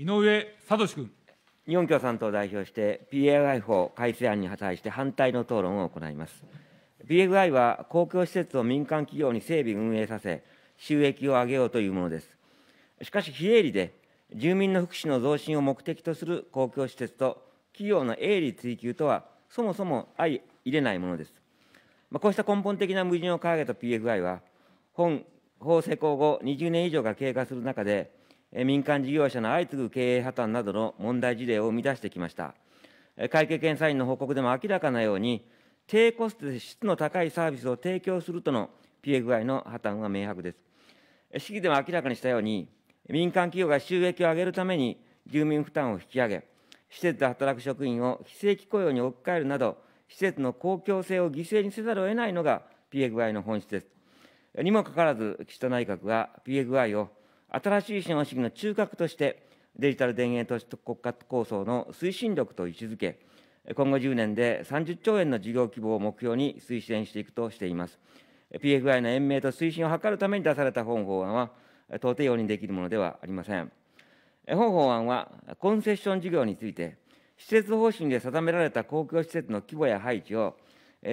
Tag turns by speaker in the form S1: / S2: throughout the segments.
S1: 井上聡君。日本共産党を代表して PAI 法改正案に対して反対の討論を行います。p f i は公共施設を民間企業に整備運営させ、収益を上げようというものです。しかし、非営利で住民の福祉の増進を目的とする公共施設と企業の営利追求とはそもそも相入れないものです。まあ、こうした根本的な矛盾を掲げた PFI は、本法施行後20年以上が経過する中で、民間事業者の相次ぐ経営破綻などの問題事例を生み出してきました。会計検査院の報告でも明らかなように、低コストで質の高いサービスを提供するとの PFI の破綻が明白です。式議でも明らかにしたように、民間企業が収益を上げるために住民負担を引き上げ、施設で働く職員を非正規雇用に置き換えるなど、施設の公共性を犠牲にせざるを得ないのが PFI の本質です。にもかかわらず、岸田内閣が PFI を新しい資本主義の中核としてデジタル田園都市国家構想の推進力と位置づけ今後10年で30兆円の事業規模を目標に推進していくとしています PFI の延命と推進を図るために出された本法案は到底容認できるものではありません本法案はコンセッション事業について施設方針で定められた公共施設の規模や配置を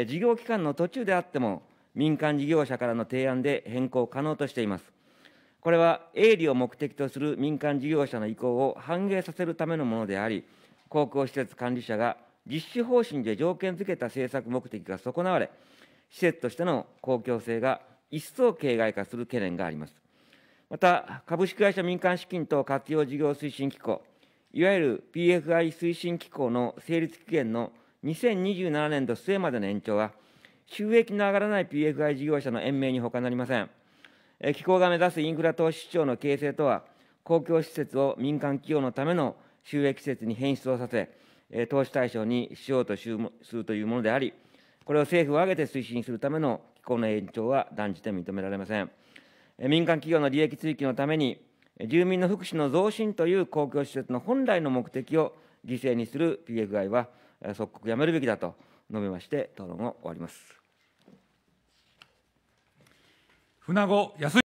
S1: 事業期間の途中であっても民間事業者からの提案で変更可能としていますこれは営利を目的とする民間事業者の意向を反映させるためのものであり、航空施設管理者が実施方針で条件付けた政策目的が損なわれ、施設としての公共性が一層形骸化する懸念があります。また、株式会社民間資金等活用事業推進機構、いわゆる PFI 推進機構の成立期限の2027年度末までの延長は、収益の上がらない PFI 事業者の延命に他なりません。機構が目指すインフラ投資市場の形成とは、公共施設を民間企業のための収益施設に変質をさせ、投資対象にしようとするというものであり、これを政府を挙げて推進するための機構の延長は断じて認められません。民間企業の利益追求のために、住民の福祉の増進という公共施設の本来の目的を犠牲にする PFI は、即刻やめるべきだと述べまして、討論を終わります。舩後靖